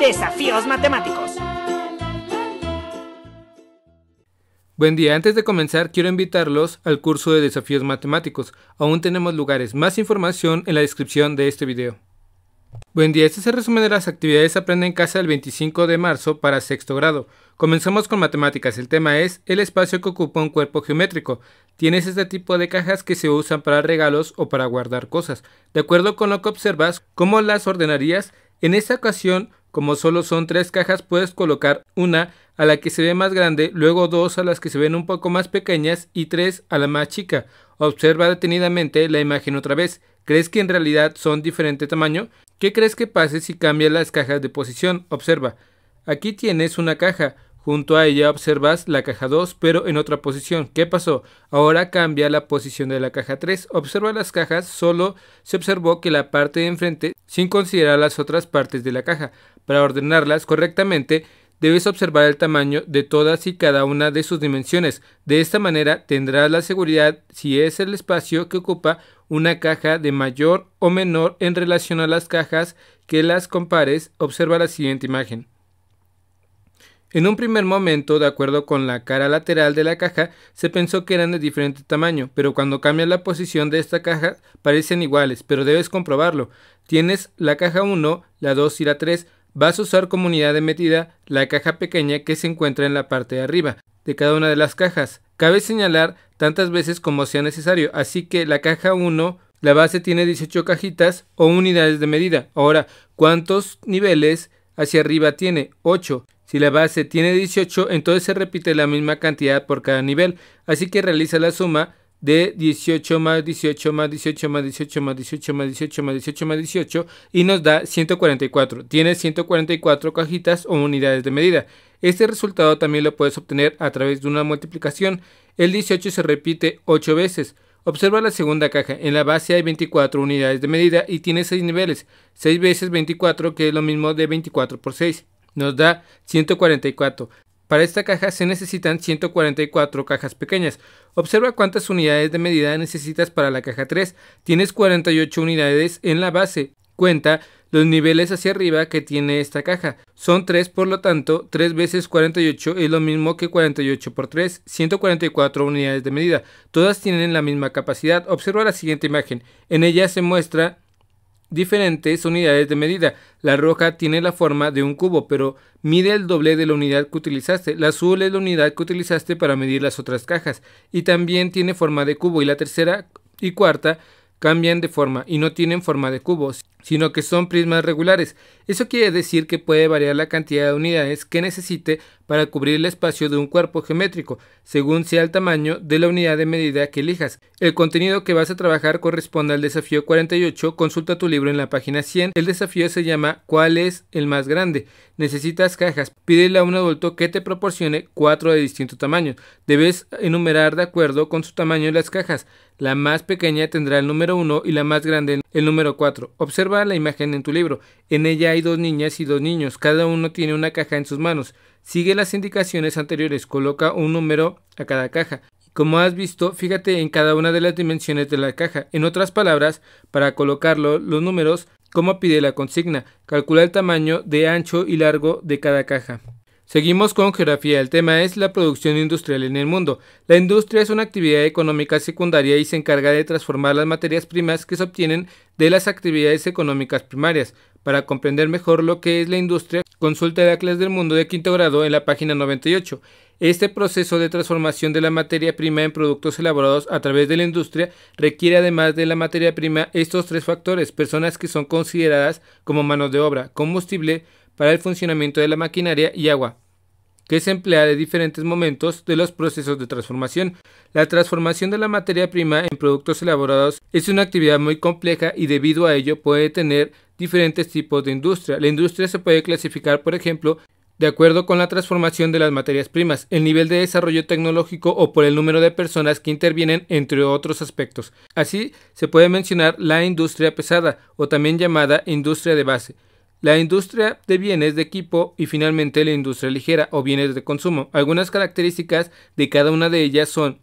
Desafíos matemáticos. Buen día, antes de comenzar quiero invitarlos al curso de desafíos matemáticos. Aún tenemos lugares, más información en la descripción de este video. Buen día, este es el resumen de las actividades Aprende en Casa el 25 de marzo para sexto grado. Comenzamos con matemáticas, el tema es el espacio que ocupa un cuerpo geométrico. Tienes este tipo de cajas que se usan para regalos o para guardar cosas. De acuerdo con lo que observas, ¿cómo las ordenarías? En esta ocasión como solo son tres cajas, puedes colocar una a la que se ve más grande, luego dos a las que se ven un poco más pequeñas y tres a la más chica. Observa detenidamente la imagen otra vez. ¿Crees que en realidad son diferente tamaño? ¿Qué crees que pase si cambias las cajas de posición? Observa. Aquí tienes una caja. Junto a ella observas la caja 2 pero en otra posición. ¿Qué pasó? Ahora cambia la posición de la caja 3. Observa las cajas, solo se observó que la parte de enfrente sin considerar las otras partes de la caja. Para ordenarlas correctamente debes observar el tamaño de todas y cada una de sus dimensiones. De esta manera tendrás la seguridad si es el espacio que ocupa una caja de mayor o menor en relación a las cajas que las compares. Observa la siguiente imagen. En un primer momento, de acuerdo con la cara lateral de la caja, se pensó que eran de diferente tamaño, pero cuando cambias la posición de esta caja parecen iguales, pero debes comprobarlo. Tienes la caja 1, la 2 y la 3. Vas a usar como unidad de medida la caja pequeña que se encuentra en la parte de arriba de cada una de las cajas. Cabe señalar tantas veces como sea necesario, así que la caja 1 la base tiene 18 cajitas o unidades de medida. Ahora, ¿cuántos niveles hacia arriba tiene 8. Si la base tiene 18, entonces se repite la misma cantidad por cada nivel. Así que realiza la suma de 18 más 18 más 18 más 18 más 18 más 18 más 18 más 18 y nos da 144. Tiene 144 cajitas o unidades de medida. Este resultado también lo puedes obtener a través de una multiplicación. El 18 se repite 8 veces. Observa la segunda caja. En la base hay 24 unidades de medida y tiene 6 niveles. 6 veces 24, que es lo mismo de 24 por 6. Nos da 144. Para esta caja se necesitan 144 cajas pequeñas. Observa cuántas unidades de medida necesitas para la caja 3. Tienes 48 unidades en la base. Cuenta los niveles hacia arriba que tiene esta caja. Son 3, por lo tanto, 3 veces 48 es lo mismo que 48 por 3, 144 unidades de medida. Todas tienen la misma capacidad. Observa la siguiente imagen. En ella se muestra diferentes unidades de medida. La roja tiene la forma de un cubo, pero mide el doble de la unidad que utilizaste. La azul es la unidad que utilizaste para medir las otras cajas y también tiene forma de cubo. Y la tercera y cuarta cambian de forma y no tienen forma de cubos, sino que son prismas regulares. Eso quiere decir que puede variar la cantidad de unidades que necesite para cubrir el espacio de un cuerpo geométrico, según sea el tamaño de la unidad de medida que elijas. El contenido que vas a trabajar corresponde al desafío 48, consulta tu libro en la página 100. El desafío se llama ¿Cuál es el más grande? Necesitas cajas. Pídele a un adulto que te proporcione cuatro de distinto tamaño. Debes enumerar de acuerdo con su tamaño las cajas. La más pequeña tendrá el número 1 y la más grande, el número 4. Observa la imagen en tu libro. En ella hay dos niñas y dos niños. Cada uno tiene una caja en sus manos. Sigue las indicaciones anteriores. Coloca un número a cada caja. Como has visto, fíjate en cada una de las dimensiones de la caja. En otras palabras, para colocarlo, los números como pide la consigna. Calcula el tamaño de ancho y largo de cada caja. Seguimos con geografía. El tema es la producción industrial en el mundo. La industria es una actividad económica secundaria y se encarga de transformar las materias primas que se obtienen de las actividades económicas primarias. Para comprender mejor lo que es la industria, consulta la del mundo de quinto grado en la página 98. Este proceso de transformación de la materia prima en productos elaborados a través de la industria requiere además de la materia prima estos tres factores, personas que son consideradas como mano de obra, combustible, para el funcionamiento de la maquinaria y agua, que se emplea en diferentes momentos de los procesos de transformación. La transformación de la materia prima en productos elaborados es una actividad muy compleja y debido a ello puede tener diferentes tipos de industria. La industria se puede clasificar, por ejemplo, de acuerdo con la transformación de las materias primas, el nivel de desarrollo tecnológico o por el número de personas que intervienen, entre otros aspectos. Así se puede mencionar la industria pesada o también llamada industria de base, la industria de bienes de equipo y finalmente la industria ligera o bienes de consumo. Algunas características de cada una de ellas son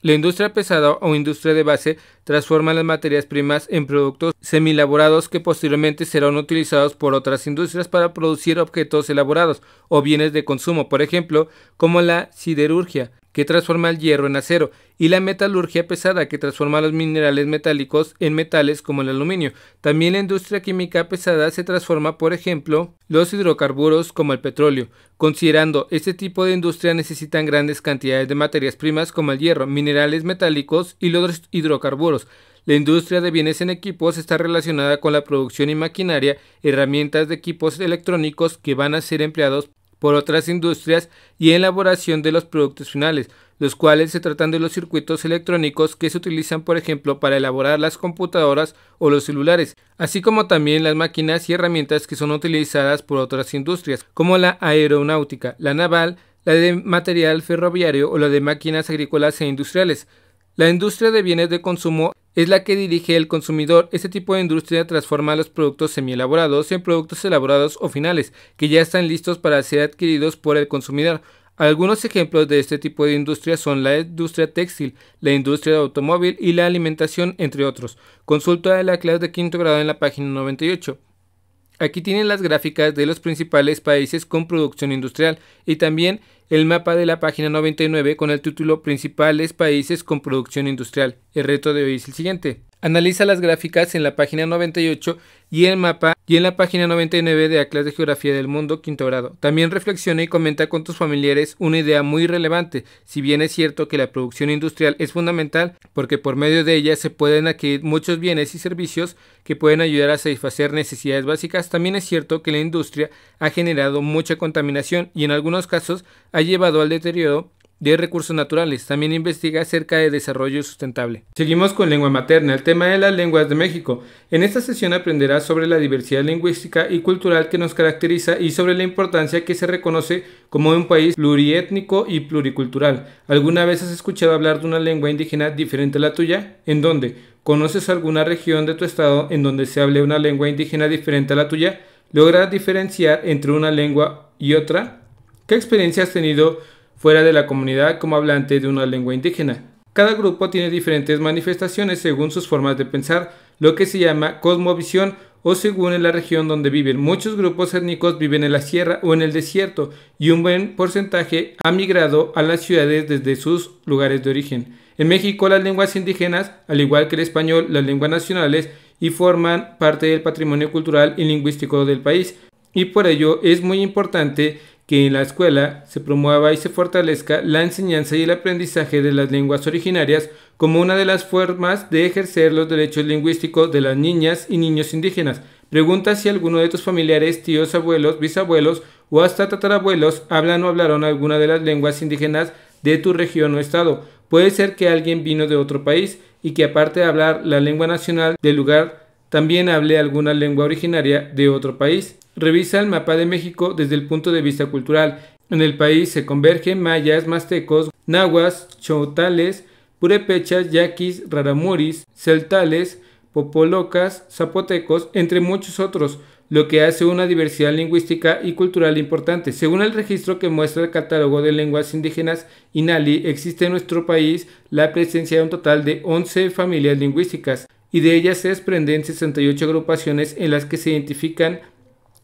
la industria pesada o industria de base transforma las materias primas en productos semilaborados que posteriormente serán utilizados por otras industrias para producir objetos elaborados o bienes de consumo, por ejemplo, como la siderurgia que transforma el hierro en acero, y la metalurgia pesada, que transforma los minerales metálicos en metales como el aluminio. También la industria química pesada se transforma, por ejemplo, los hidrocarburos como el petróleo. Considerando este tipo de industria necesitan grandes cantidades de materias primas como el hierro, minerales metálicos y los hidrocarburos. La industria de bienes en equipos está relacionada con la producción y maquinaria, herramientas de equipos electrónicos que van a ser empleados por otras industrias y en elaboración de los productos finales, los cuales se tratan de los circuitos electrónicos que se utilizan, por ejemplo, para elaborar las computadoras o los celulares, así como también las máquinas y herramientas que son utilizadas por otras industrias, como la aeronáutica, la naval, la de material ferroviario o la de máquinas agrícolas e industriales. La industria de bienes de consumo es la que dirige el consumidor. Este tipo de industria transforma los productos semielaborados en productos elaborados o finales, que ya están listos para ser adquiridos por el consumidor. Algunos ejemplos de este tipo de industria son la industria textil, la industria automóvil y la alimentación, entre otros. Consulta la clase de quinto grado en la página 98. Aquí tienen las gráficas de los principales países con producción industrial y también el mapa de la página 99 con el título Principales países con producción industrial. El reto de hoy es el siguiente. Analiza las gráficas en la página 98 y el mapa y en la página 99 de Atlas de Geografía del Mundo, quinto grado. También reflexiona y comenta con tus familiares una idea muy relevante. Si bien es cierto que la producción industrial es fundamental porque por medio de ella se pueden adquirir muchos bienes y servicios que pueden ayudar a satisfacer necesidades básicas, también es cierto que la industria ha generado mucha contaminación y en algunos casos ha llevado al deterioro de recursos naturales. También investiga acerca de desarrollo sustentable. Seguimos con lengua materna, el tema de las lenguas de México. En esta sesión aprenderás sobre la diversidad lingüística y cultural que nos caracteriza y sobre la importancia que se reconoce como un país pluriétnico y pluricultural. ¿Alguna vez has escuchado hablar de una lengua indígena diferente a la tuya? ¿En dónde? ¿Conoces alguna región de tu estado en donde se hable una lengua indígena diferente a la tuya? ¿Logras diferenciar entre una lengua y otra? ¿Qué experiencia has tenido fuera de la comunidad como hablante de una lengua indígena? Cada grupo tiene diferentes manifestaciones según sus formas de pensar, lo que se llama cosmovisión o según en la región donde viven. Muchos grupos étnicos viven en la sierra o en el desierto y un buen porcentaje ha migrado a las ciudades desde sus lugares de origen. En México las lenguas indígenas, al igual que el español, las lenguas nacionales y forman parte del patrimonio cultural y lingüístico del país y por ello es muy importante que en la escuela se promueva y se fortalezca la enseñanza y el aprendizaje de las lenguas originarias como una de las formas de ejercer los derechos lingüísticos de las niñas y niños indígenas. Pregunta si alguno de tus familiares, tíos, abuelos, bisabuelos o hasta tatarabuelos hablan o hablaron alguna de las lenguas indígenas de tu región o estado. Puede ser que alguien vino de otro país y que aparte de hablar la lengua nacional del lugar también hablé alguna lengua originaria de otro país. Revisa el mapa de México desde el punto de vista cultural. En el país se convergen mayas, maztecos, nahuas, chotales, purepechas, yaquis, raramuris, celtales, popolocas, zapotecos, entre muchos otros, lo que hace una diversidad lingüística y cultural importante. Según el registro que muestra el catálogo de lenguas indígenas INALI, existe en nuestro país la presencia de un total de 11 familias lingüísticas y de ellas se desprenden 68 agrupaciones en las que se identifican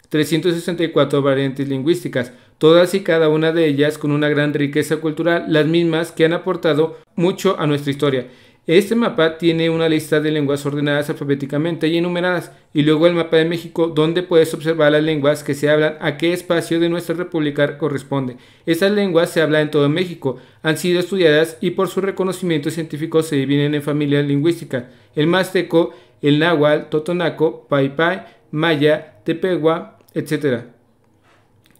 364 variantes lingüísticas, todas y cada una de ellas con una gran riqueza cultural, las mismas que han aportado mucho a nuestra historia. Este mapa tiene una lista de lenguas ordenadas alfabéticamente y enumeradas, y luego el mapa de México, donde puedes observar las lenguas que se hablan a qué espacio de nuestra república corresponde. Estas lenguas se hablan en todo México, han sido estudiadas y por su reconocimiento científico se dividen en familias lingüísticas: el Mazteco, el náhuatl, totonaco, paipai, maya, tepegua, etc.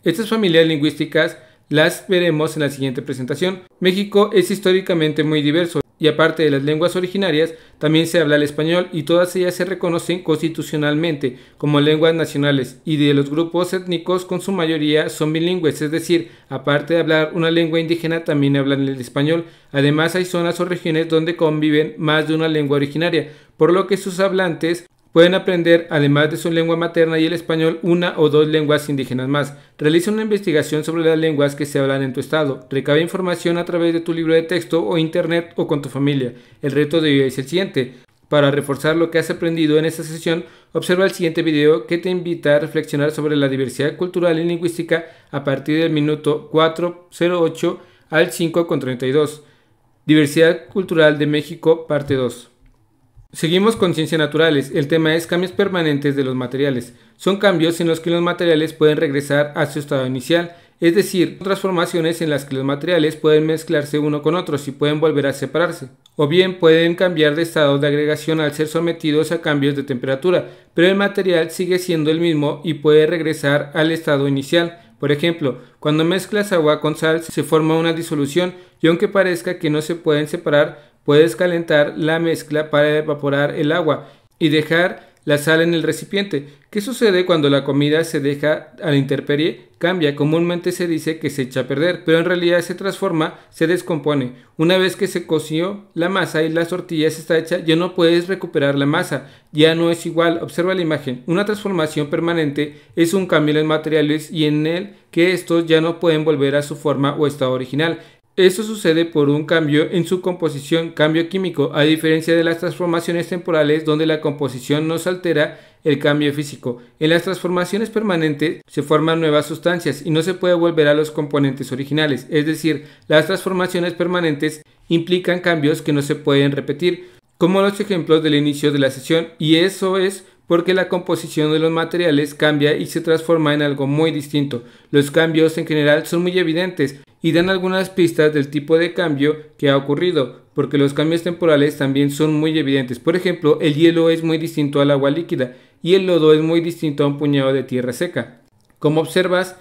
Estas familias lingüísticas las veremos en la siguiente presentación. México es históricamente muy diverso y aparte de las lenguas originarias, también se habla el español y todas ellas se reconocen constitucionalmente como lenguas nacionales y de los grupos étnicos con su mayoría son bilingües, es decir, aparte de hablar una lengua indígena también hablan el español. Además hay zonas o regiones donde conviven más de una lengua originaria, por lo que sus hablantes Pueden aprender, además de su lengua materna y el español, una o dos lenguas indígenas más. Realiza una investigación sobre las lenguas que se hablan en tu estado. Recabe información a través de tu libro de texto o internet o con tu familia. El reto de hoy es el siguiente. Para reforzar lo que has aprendido en esta sesión, observa el siguiente video que te invita a reflexionar sobre la diversidad cultural y lingüística a partir del minuto 408 al 5.32. Diversidad Cultural de México, parte 2. Seguimos con ciencias naturales. El tema es cambios permanentes de los materiales. Son cambios en los que los materiales pueden regresar a su estado inicial, es decir, transformaciones en las que los materiales pueden mezclarse uno con otro y pueden volver a separarse. O bien pueden cambiar de estado de agregación al ser sometidos a cambios de temperatura, pero el material sigue siendo el mismo y puede regresar al estado inicial. Por ejemplo, cuando mezclas agua con sal se forma una disolución y aunque parezca que no se pueden separar, puedes calentar la mezcla para evaporar el agua y dejar la sal en el recipiente. ¿Qué sucede cuando la comida se deja a la intemperie? Cambia, comúnmente se dice que se echa a perder, pero en realidad se transforma, se descompone. Una vez que se coció la masa y la tortilla está hecha, ya no puedes recuperar la masa, ya no es igual. Observa la imagen. Una transformación permanente es un cambio en los materiales y en el que estos ya no pueden volver a su forma o estado original. Eso sucede por un cambio en su composición, cambio químico, a diferencia de las transformaciones temporales donde la composición no se altera el cambio físico. En las transformaciones permanentes se forman nuevas sustancias y no se puede volver a los componentes originales, es decir, las transformaciones permanentes implican cambios que no se pueden repetir, como los ejemplos del inicio de la sesión, y eso es porque la composición de los materiales cambia y se transforma en algo muy distinto. Los cambios en general son muy evidentes y dan algunas pistas del tipo de cambio que ha ocurrido, porque los cambios temporales también son muy evidentes. Por ejemplo, el hielo es muy distinto al agua líquida y el lodo es muy distinto a un puñado de tierra seca. Como observas,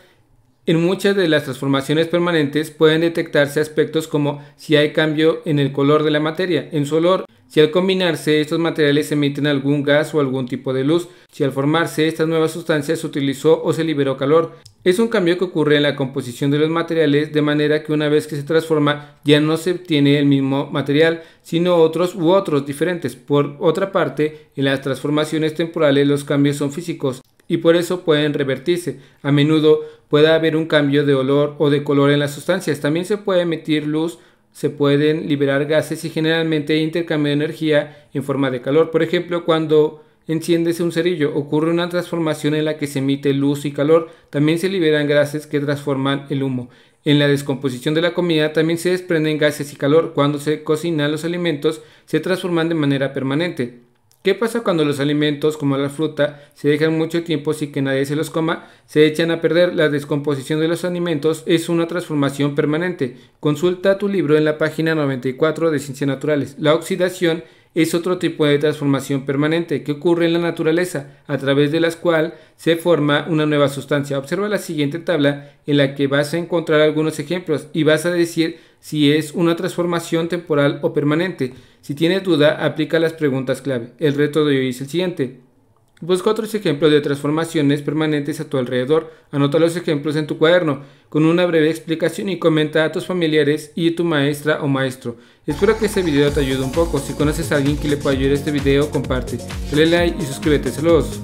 en muchas de las transformaciones permanentes pueden detectarse aspectos como si hay cambio en el color de la materia, en su olor, si al combinarse estos materiales emiten algún gas o algún tipo de luz, si al formarse estas nuevas sustancias se utilizó o se liberó calor, es un cambio que ocurre en la composición de los materiales de manera que una vez que se transforma ya no se obtiene el mismo material, sino otros u otros diferentes. Por otra parte, en las transformaciones temporales los cambios son físicos y por eso pueden revertirse. A menudo puede haber un cambio de olor o de color en las sustancias. También se puede emitir luz se pueden liberar gases y generalmente intercambio de energía en forma de calor. Por ejemplo, cuando enciendes un cerillo, ocurre una transformación en la que se emite luz y calor. También se liberan gases que transforman el humo. En la descomposición de la comida también se desprenden gases y calor. Cuando se cocinan los alimentos, se transforman de manera permanente. ¿Qué pasa cuando los alimentos, como la fruta, se dejan mucho tiempo sin que nadie se los coma? Se echan a perder. La descomposición de los alimentos es una transformación permanente. Consulta tu libro en la página 94 de Ciencias Naturales. La oxidación es otro tipo de transformación permanente que ocurre en la naturaleza, a través de la cual se forma una nueva sustancia. Observa la siguiente tabla en la que vas a encontrar algunos ejemplos y vas a decir si es una transformación temporal o permanente. Si tienes duda, aplica las preguntas clave. El reto de hoy es el siguiente. Busca otros ejemplos de transformaciones permanentes a tu alrededor. Anota los ejemplos en tu cuaderno con una breve explicación y comenta a tus familiares y tu maestra o maestro. Espero que este video te ayude un poco. Si conoces a alguien que le pueda ayudar este video, comparte. Dale like y suscríbete. Saludos.